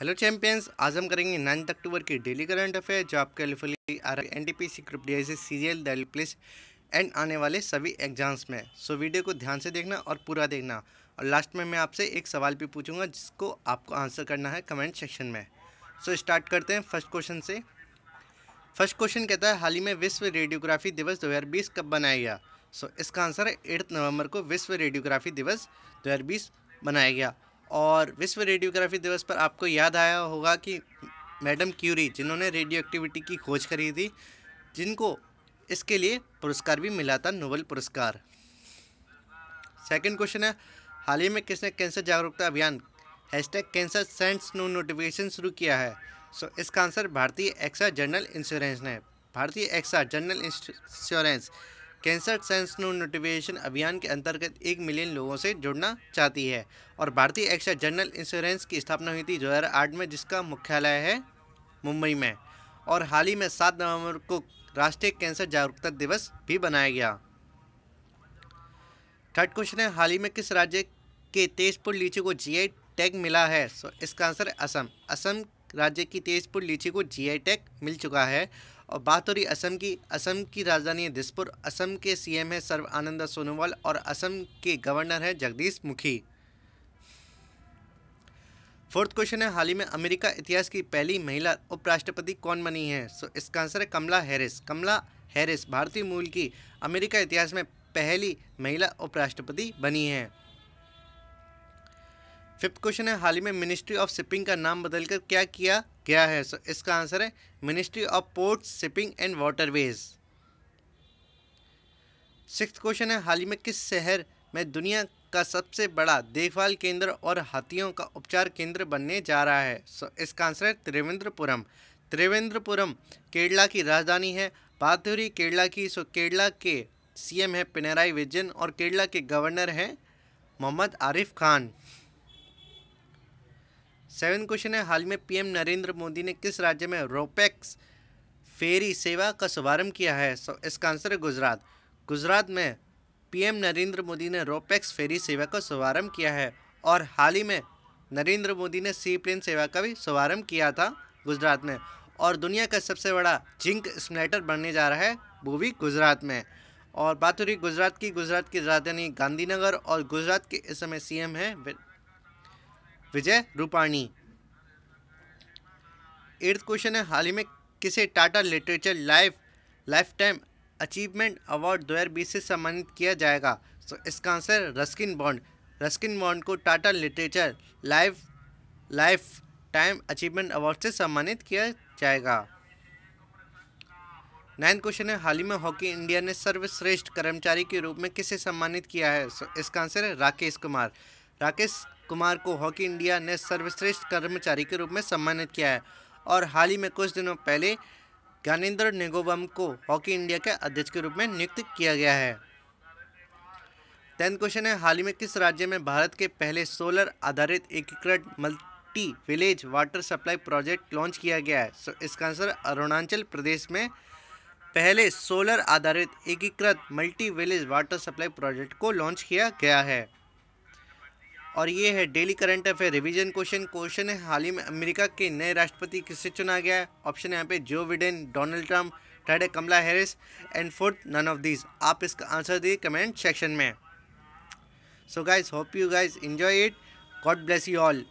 hello champions आज हम करेंगे नाइन्थ अक्टूबर की डेली करंट अफेयर जो आपके एलिफली R N T P C group D I C C L daily and आने वाले सभी एग्जाम्स में सो वीडियो को ध्यान से देखना और पूरा देखना और लास्ट में मैं आपसे एक सवाल भी पूछूंगा जिसको आपको आंसर करना है कमेंट सेक्शन में सो स्टार्ट करते हैं फर्स्ट क्वेश्चन से फर्स्ट क्वेश्चन कहता है हाल ही में विश्व रेडियोग्राफी दिवस दो कब बनाया गया सो so, इसका आंसर है एट्थ नवंबर को विश्व रेडियोग्राफी दिवस दो बनाया गया और विश्व रेडियोग्राफी दिवस पर आपको याद आया होगा कि मैडम क्यूरी जिन्होंने रेडियो एक्टिविटी की खोज करी थी जिनको इसके लिए पुरस्कार भी मिला था नोबल पुरस्कार सेकंड क्वेश्चन है हाल ही में किसने कैंसर जागरूकता अभियान hashtag cancer sense no notification शुरू किया है सो इसका आंसर भारतीय एक्सा जनरल इंश्योरेंस ने Bhartiya AXA general insurance cancer sense no notification अभियान के अंतर्गत एक मिलियन लोगों से जुड़ना चाहती है और भारतीय एक्सा जनरल इंश्योरेंस की स्थापना हुई थी दो में जिसका मुख्यालय है मुंबई में और हाल ही में सात नवंबर को राष्ट्रीय कैंसर जागरूकता दिवस भी बनाया गया थर्ड क्वेश्चन है हाल ही में किस राज्य के तेजपुर लीची को जीआई टैग मिला है सो इसका आंसर असम असम राज्य की तेजपुर लीची को जीआई टैग मिल चुका है और बात हो रही असम की असम की राजधानी है दिसपुर असम के सीएम है सर्व आनंदा सोनोवाल और असम के गवर्नर है जगदीश मुखी फोर्थ क्वेश्चन है हाल ही में अमेरिका इतिहास की पहली महिला उपराष्ट्रपति कौन बनी है सो इसका आंसर है कमला हैरिस कमला हैरिस भारतीय मूल की अमेरिका इतिहास में पहली महिला उपराष्ट्रपति बनी है फिफ्थ क्वेश्चन है हाल ही में मिनिस्ट्री ऑफ शिपिंग का नाम बदलकर क्या किया गया है सो इसका आंसर है ministry of ports shipping and waterways six question है हाल ही में किस शहर में दुनिया का सबसे बड़ा देखभाल केंद्र और हाथियों का उपचार केंद्र बनने जा रहा है सो इसका आंसर है त्रिवेंद्रपुरम त्रिवेंद्रपुरम केरला की राजधानी है बातुरी केरला की सो केरला के सीएम है पिनराई विजयन और केरला के गवर्नर हैं मोहम्मद आरिफ खान सेवन क्वेश्चन है हाल में पीएम नरेंद्र मोदी ने किस राज्य में रोपेक्स फेरी सेवा का शुभारंभ किया है सो इसका आंसर है गुजरात गुजरात में पीएम नरेंद्र मोदी ने रोपेक्स फेरी सेवा का शुभारंभ किया है और हाल ही में नरेंद्र मोदी ने सी प्लेन सेवा का भी शुभारंभ किया था गुजरात में और दुनिया का सबसे बड़ा जिंक स्मलेटर बनने जा रहा है वो भी गुजरात में और बात हो रही गुजरात की गुजरात की राजधानी गांधीनगर और गुजरात के इस समय सीएम है विजय रूपाणी एट्थ क्वेश्चन है हाल ही में किसे Tata literature life lifetime achievement award दो से सम्मानित किया जाएगा सो इसका answer Ruskin Bond Ruskin Bond को Tata literature life lifetime achievement award से सम्मानित किया जाएगा नाइन्थ क्वेश्चन है हाल ही में हॉकी इंडिया ने सर्वश्रेष्ठ कर्मचारी के रूप में किसे सम्मानित किया है सो इसका आंसर है राकेश कुमार राकेश कुमार को हॉकी इंडिया ने सर्वश्रेष्ठ कर्मचारी के रूप में सम्मानित किया है और हाल ही में कुछ दिनों पहले ज्ञानेन्द्र निगोबम को हॉकी इंडिया के अध्यक्ष के रूप में नियुक्त किया गया है टेंथ क्वेश्चन है हाल ही में किस राज्य में भारत के पहले सोलर आधारित एकीकृत multi village water supply project launch किया गया है सो इसका आंसर अरुणाचल प्रदेश में पहले सोलर आधारित एकीकृत multi village water supply project को लॉन्च किया गया है और ये है daily current affair revision question question है हाल ही में अमेरिका के नए राष्ट्रपति किससे चुना गया है ऑप्शन यहाँ पे Joe Biden Donald Trump third है Kamala Harris and fourth none of these आप इसका आंसर दिए कमेंट सेक्शन में so guys hope you guys enjoy it God bless you all